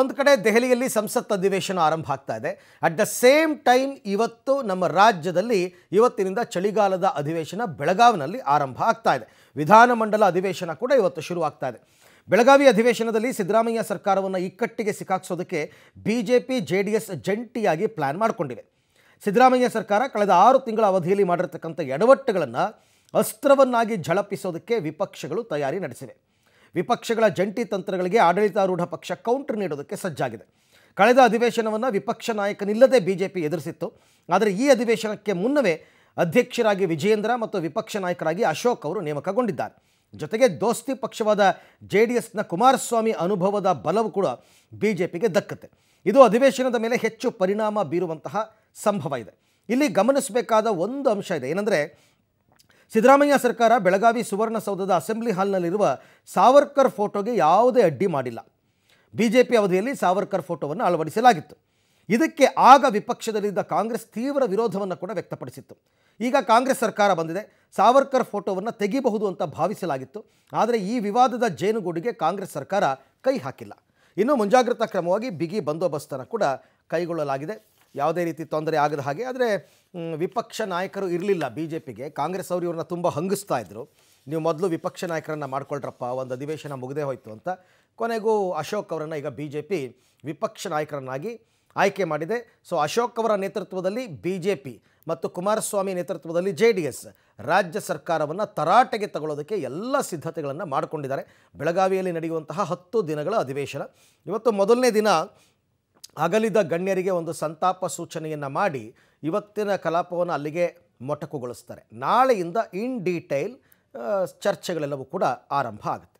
ಒಂದು ಕಡೆ ದೆಹಲಿಯಲ್ಲಿ ಸಂಸತ್ ಅಧಿವೇಶನ ಆರಂಭ ಆಗ್ತಾ ಇದೆ ಅಟ್ ದ ಸೇಮ್ ಟೈಮ್ ಇವತ್ತು ನಮ್ಮ ರಾಜ್ಯದಲ್ಲಿ ಇವತ್ತಿನಿಂದ ಚಳಿಗಾಲದ ಅಧಿವೇಶನ ಬೆಳಗಾವಿನಲ್ಲಿ ಆರಂಭ ಆಗ್ತಾ ಇದೆ ವಿಧಾನಮಂಡಲ ಅಧಿವೇಶನ ಕೂಡ ಇವತ್ತು ಶುರುವಾಗ್ತಾ ಇದೆ ಬೆಳಗಾವಿ ಅಧಿವೇಶನದಲ್ಲಿ ಸಿದ್ದರಾಮಯ್ಯ ಸರ್ಕಾರವನ್ನು ಇಕ್ಕಟ್ಟಿಗೆ ಸಿಕ್ಕಾಕ್ಸೋದಕ್ಕೆ B J P D S ಜಂಟಿಯಾಗಿ ಪ್ಲ್ಯಾನ್ ಮಾಡಿಕೊಂಡಿವೆ ಸಿದ್ದರಾಮಯ್ಯ ಸರ್ಕಾರ ಕಳೆದ ಆರು ತಿಂಗಳ ಅವಧಿಯಲ್ಲಿ ಮಾಡಿರತಕ್ಕಂಥ ಎಡವಟ್ಟುಗಳನ್ನು ಅಸ್ತ್ರವನ್ನಾಗಿ ಝಳಪಿಸೋದಕ್ಕೆ ವಿಪಕ್ಷಗಳು ತಯಾರಿ ನಡೆಸಿವೆ ವಿಪಕ್ಷಗಳ ಜಂಟಿ ತಂತ್ರಗಳಿಗೆ ಆಡಳಿತಾರೂಢ ಪಕ್ಷ ಕೌಂಟರ್ ನೀಡೋದಕ್ಕೆ ಸಜ್ಜಾಗಿದೆ ಕಳೆದ ಅಧಿವೇಶನವನ್ನು ವಿಪಕ್ಷ ನಾಯಕನಿಲ್ಲದೆ ಬಿಜೆಪಿ ಎದುರಿಸಿತ್ತು ಆದರೆ ಈ ಅಧಿವೇಶನಕ್ಕೆ ಮುನ್ನವೇ ಅಧ್ಯಕ್ಷರಾಗಿ ವಿಜೇಂದ್ರ ಮತ್ತು ವಿಪಕ್ಷ ನಾಯಕರಾಗಿ ಅಶೋಕ್ ಅವರು ನೇಮಕಗೊಂಡಿದ್ದಾರೆ ಜೊತೆಗೆ ದೋಸ್ತಿ ಪಕ್ಷವಾದ ಜೆ ಡಿ ಎಸ್ನ ಕುಮಾರಸ್ವಾಮಿ ಅನುಭವದ ಬಲವು ಕೂಡ ಬಿ ಜೆ ಪಿಗೆ ದಕ್ಕತ್ತೆ ಇದು ಅಧಿವೇಶನದ ಮೇಲೆ ಹೆಚ್ಚು ಪರಿಣಾಮ ಬೀರುವಂತಹ ಸಂಭವ ಇದೆ ಇಲ್ಲಿ ಗಮನಿಸಬೇಕಾದ ಒಂದು ಅಂಶ ಇದೆ ಏನಂದರೆ ಸಿದ್ದರಾಮಯ್ಯ ಸರ್ಕಾರ ಬೆಳಗಾವಿ ಸುವರ್ಣಸೌಧದ ಅಸೆಂಬ್ಲಿ ಹಾಲ್ನಲ್ಲಿರುವ ಸಾವರ್ಕರ್ ಫೋಟೋಗೆ ಯಾವುದೇ ಅಡ್ಡಿ ಮಾಡಿಲ್ಲ ಬಿ ಜೆ ಪಿ ಅವಧಿಯಲ್ಲಿ ಸಾವರ್ಕರ್ ಫೋಟೋವನ್ನು ಅಳವಡಿಸಲಾಗಿತ್ತು ಇದಕ್ಕೆ ಆಗ ವಿಪಕ್ಷದಲ್ಲಿದ್ದ ಕಾಂಗ್ರೆಸ್ ತೀವ್ರ ವಿರೋಧವನ್ನು ಕೂಡ ವ್ಯಕ್ತಪಡಿಸಿತ್ತು ಈಗ ಕಾಂಗ್ರೆಸ್ ಸರ್ಕಾರ ಬಂದಿದೆ ಸಾವರ್ಕರ್ ಫೋಟೋವನ್ನು ತೆಗಿಬಹುದು ಅಂತ ಭಾವಿಸಲಾಗಿತ್ತು ಆದರೆ ಈ ವಿವಾದದ ಜೇನುಗೂಡಿಗೆ ಕಾಂಗ್ರೆಸ್ ಸರ್ಕಾರ ಕೈ ಹಾಕಿಲ್ಲ ಇನ್ನೂ ಮುಂಜಾಗ್ರತಾ ಕ್ರಮವಾಗಿ ಬಿಗಿ ಬಂದೋಬಸ್ತನ್ನು ಕೂಡ ಕೈಗೊಳ್ಳಲಾಗಿದೆ ಯಾವುದೇ ರೀತಿ ತೊಂದರೆ ಆಗದ ಹಾಗೆ ಆದರೆ ವಿಪಕ್ಷ ನಾಯಕರು ಇರಲಿಲ್ಲ ಬಿ ಜೆ ಪಿಗೆ ಕಾಂಗ್ರೆಸ್ ಅವರು ಇವ್ರನ್ನ ತುಂಬ ಹಂಗಿಸ್ತಾ ಇದ್ದರು ನೀವು ಮೊದಲು ವಿಪಕ್ಷ ನಾಯಕರನ್ನು ಮಾಡ್ಕೊಳ್ರಪ್ಪ ಒಂದು ಅಧಿವೇಶನ ಮುಗದೇ ಹೋಯಿತು ಅಂತ ಕೊನೆಗೂ ಅಶೋಕ್ ಅವರನ್ನು ಈಗ ಬಿ ಜೆ ಪಿ ವಿಪಕ್ಷ ನಾಯಕರನ್ನಾಗಿ ಆಯ್ಕೆ ಮಾಡಿದೆ ಸೊ ಅಶೋಕ್ ಅವರ ನೇತೃತ್ವದಲ್ಲಿ ಬಿ ಜೆ ಪಿ ಮತ್ತು ಕುಮಾರಸ್ವಾಮಿ ನೇತೃತ್ವದಲ್ಲಿ ಜೆ ಡಿ ಎಸ್ ರಾಜ್ಯ ಸರ್ಕಾರವನ್ನು ತರಾಟೆಗೆ ತಗೊಳ್ಳೋದಕ್ಕೆ ಎಲ್ಲ ಸಿದ್ಧತೆಗಳನ್ನು ಮಾಡಿಕೊಂಡಿದ್ದಾರೆ ಬೆಳಗಾವಿಯಲ್ಲಿ ನಡೆಯುವಂತಹ ಹತ್ತು ದಿನಗಳ ಅಧಿವೇಶನ ಇವತ್ತು ಮೊದಲನೇ ದಿನ ಅಗಲಿದ ಗಣ್ಯರಿಗೆ ಒಂದು ಸಂತಾಪ ಸೂಚನೆಯನ್ನು ಮಾಡಿ ಇವತ್ತಿನ ಕಲಾಪವನ್ನು ಅಲ್ಲಿಗೆ ಮೊಟಕುಗೊಳಿಸ್ತಾರೆ ನಾಳೆಯಿಂದ ಇನ್ ಡೀಟೇಲ್ ಚರ್ಚೆಗಳೆಲ್ಲವೂ ಕೂಡ ಆರಂಭ ಆಗುತ್ತೆ